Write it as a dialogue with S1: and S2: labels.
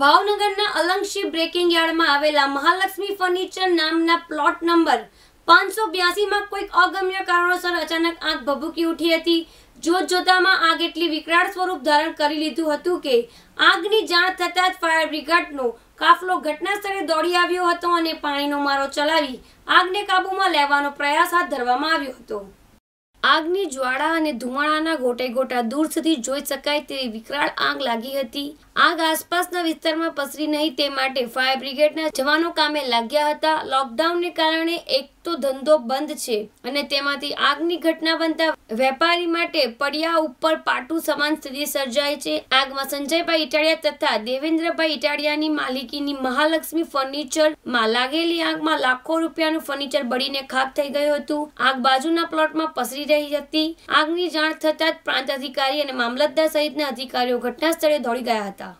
S1: ભાવનગરના અલંગશી બ્રેકિંગ યાર્ડમાં આવેલા મહાલક્ષ્મી ફર્નિચર નામના પ્લોટ નંબર પાંચસો બ્યાસીમાં કોઈક અગમ્ય કારણોસર અચાનક આગ ભભૂકી ઉઠી હતી જોત જોતામાં આગ એટલી વિકરાળ સ્વરૂપ ધારણ કરી લીધું હતું કે આગની જાણ થતાં જ ફાયર બ્રિગેડનો કાફલો ઘટના સ્થળે દોડી આવ્યો હતો અને પાણીનો મારો ચલાવી આગને કાબૂમાં લેવાનો પ્રયાસ હાથ ધરવામાં આવ્યો હતો આગની જ્વાળા અને ધુમાડાના ગોટે ગોટા દૂર સુધી જોઈ શકાય તેવી વિકરાળ આગ લાગી હતી આગ આસપાસના વિસ્તારમાં પસરી નહીં તે માટે ફાયર બ્રિગેડના જવાનો કામે લાગ્યા હતા લોકડાઉનને કારણે એક તો ધંધો બંધ છે અને તેમાંથી આગની ઘટના બનતા વેપારી માટે પડિયા ઉપર પાટું સમાન સ્થિતિ સર્જાય છે આગમાં સંજયભાઈ ઇટાળિયા તથા દેવેન્દ્રભાઈ ઇટાળિયાની માલિકીની મહાલક્ષ્મી ફર્નિચરમાં લાગેલી આગમાં લાખો રૂપિયાનું ફર્નિચર બળીને ખાક થઈ ગયું હતું આગ બાજુના પ્લોટમાં પસરી રહી હતી આગની જાણ થતાં જ પ્રાંત અધિકારી અને મામલતદાર સહિતના અધિકારીઓ ઘટના સ્થળે દોડી ગયા હતા